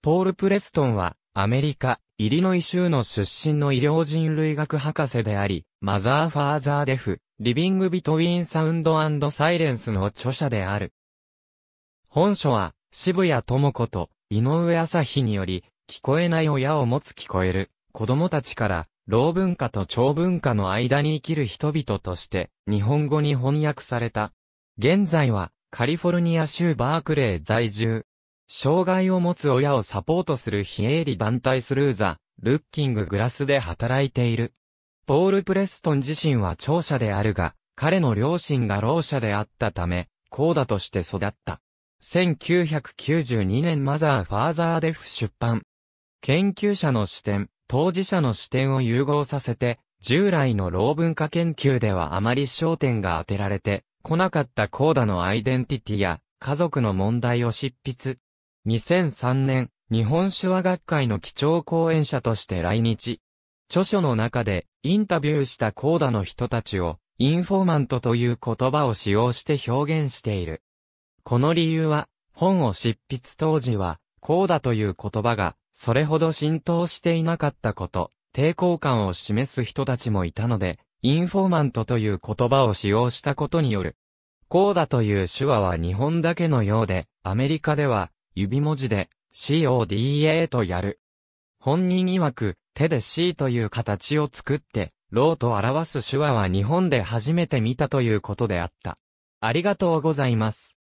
ポール・プレストンは、アメリカ、イリノイ州の出身の医療人類学博士であり、マザー・ファーザー・デフ、リビング・ビトウィン・サウンドサイレンスの著者である。本書は、渋谷智子と井上朝日により、聞こえない親を持つ聞こえる子供たちから、老文化と長文化の間に生きる人々として、日本語に翻訳された。現在は、カリフォルニア州バークレー在住、障害を持つ親をサポートする非営利団体スルーザ、ルッキンググラスで働いている。ポール・プレストン自身は聴者であるが、彼の両親が老者であったため、コーダとして育った。1992年マザー・ファーザー・デフ出版。研究者の視点、当事者の視点を融合させて、従来の老文化研究ではあまり焦点が当てられてこなかったコーダのアイデンティティや家族の問題を執筆。2003年、日本手話学会の基調講演者として来日。著書の中で、インタビューしたコーダの人たちを、インフォーマントという言葉を使用して表現している。この理由は、本を執筆当時は、ーダという言葉が、それほど浸透していなかったこと、抵抗感を示す人たちもいたので、インフォーマントという言葉を使用したことによる。コーダという手話は日本だけのようで、アメリカでは指文字で CODA とやる。本人曰く、手で C という形を作って、ローと表す手話は日本で初めて見たということであった。ありがとうございます。